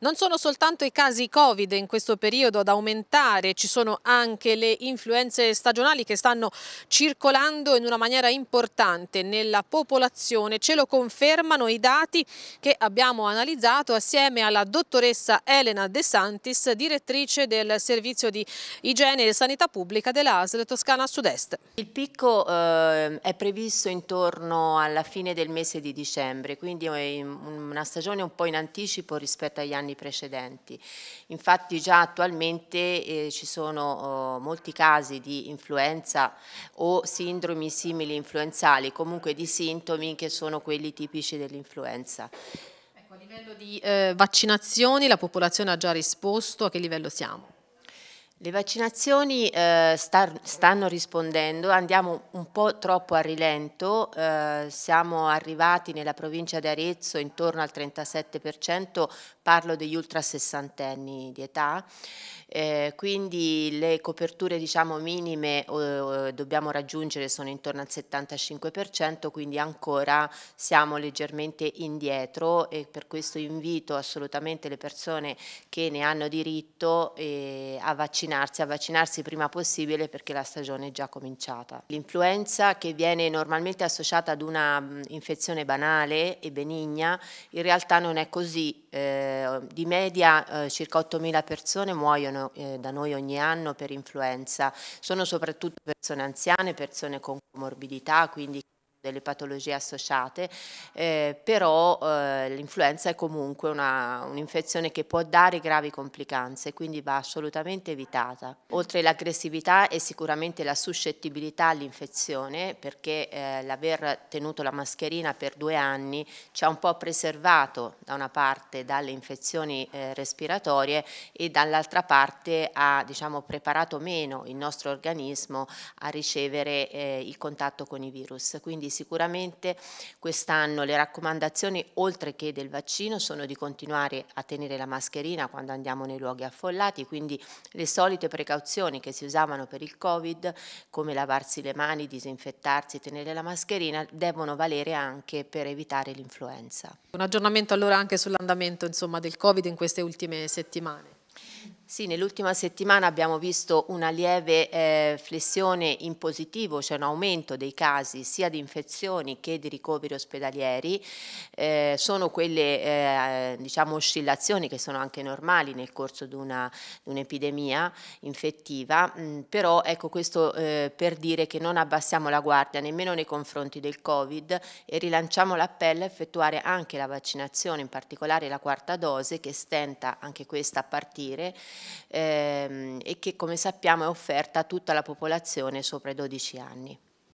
Non sono soltanto i casi Covid in questo periodo ad aumentare, ci sono anche le influenze stagionali che stanno circolando in una maniera importante nella popolazione. Ce lo confermano i dati che abbiamo analizzato assieme alla dottoressa Elena De Santis, direttrice del servizio di igiene e sanità pubblica della Toscana Sud-Est. Il picco eh, è previsto intorno alla fine del mese di dicembre, quindi è una stagione un po' in anticipo rispetto agli anni anni precedenti. Infatti già attualmente eh, ci sono eh, molti casi di influenza o sindromi simili influenzali, comunque di sintomi che sono quelli tipici dell'influenza. Ecco, a livello di eh, vaccinazioni la popolazione ha già risposto, a che livello siamo? Le vaccinazioni eh, star, stanno rispondendo, andiamo un po' troppo a rilento, eh, siamo arrivati nella provincia di Arezzo intorno al 37%, parlo degli ultra sessantenni di età, eh, quindi le coperture diciamo, minime dobbiamo raggiungere sono intorno al 75%, quindi ancora siamo leggermente indietro e per questo invito assolutamente le persone che ne hanno diritto eh, a vaccinare vaccinarsi, a vaccinarsi prima possibile perché la stagione è già cominciata. L'influenza che viene normalmente associata ad una infezione banale e benigna in realtà non è così, eh, di media eh, circa 8.000 persone muoiono eh, da noi ogni anno per influenza, sono soprattutto persone anziane, persone con comorbidità, quindi delle patologie associate, eh, però eh, l'influenza è comunque un'infezione che può dare gravi complicanze, quindi va assolutamente evitata. Oltre all'aggressività è sicuramente la suscettibilità all'infezione, perché eh, l'aver tenuto la mascherina per due anni ci ha un po' preservato da una parte dalle infezioni eh, respiratorie e dall'altra parte ha diciamo, preparato meno il nostro organismo a ricevere eh, il contatto con i virus. Quindi sicuramente quest'anno le raccomandazioni oltre che del vaccino sono di continuare a tenere la mascherina quando andiamo nei luoghi affollati, quindi le solite precauzioni che si usavano per il Covid, come lavarsi le mani, disinfettarsi, tenere la mascherina, devono valere anche per evitare l'influenza. Un aggiornamento allora anche sull'andamento del Covid in queste ultime settimane. Sì, nell'ultima settimana abbiamo visto una lieve eh, flessione in positivo, cioè un aumento dei casi sia di infezioni che di ricoveri ospedalieri. Eh, sono quelle eh, diciamo, oscillazioni che sono anche normali nel corso di un'epidemia un infettiva, mh, mm, però ecco questo eh, per dire che non abbassiamo la guardia nemmeno nei confronti del Covid e rilanciamo l'appello a effettuare anche la vaccinazione, in particolare la quarta dose che stenta anche questa a partire ehm, e che come sappiamo è offerta a tutta la popolazione sopra i 12 anni.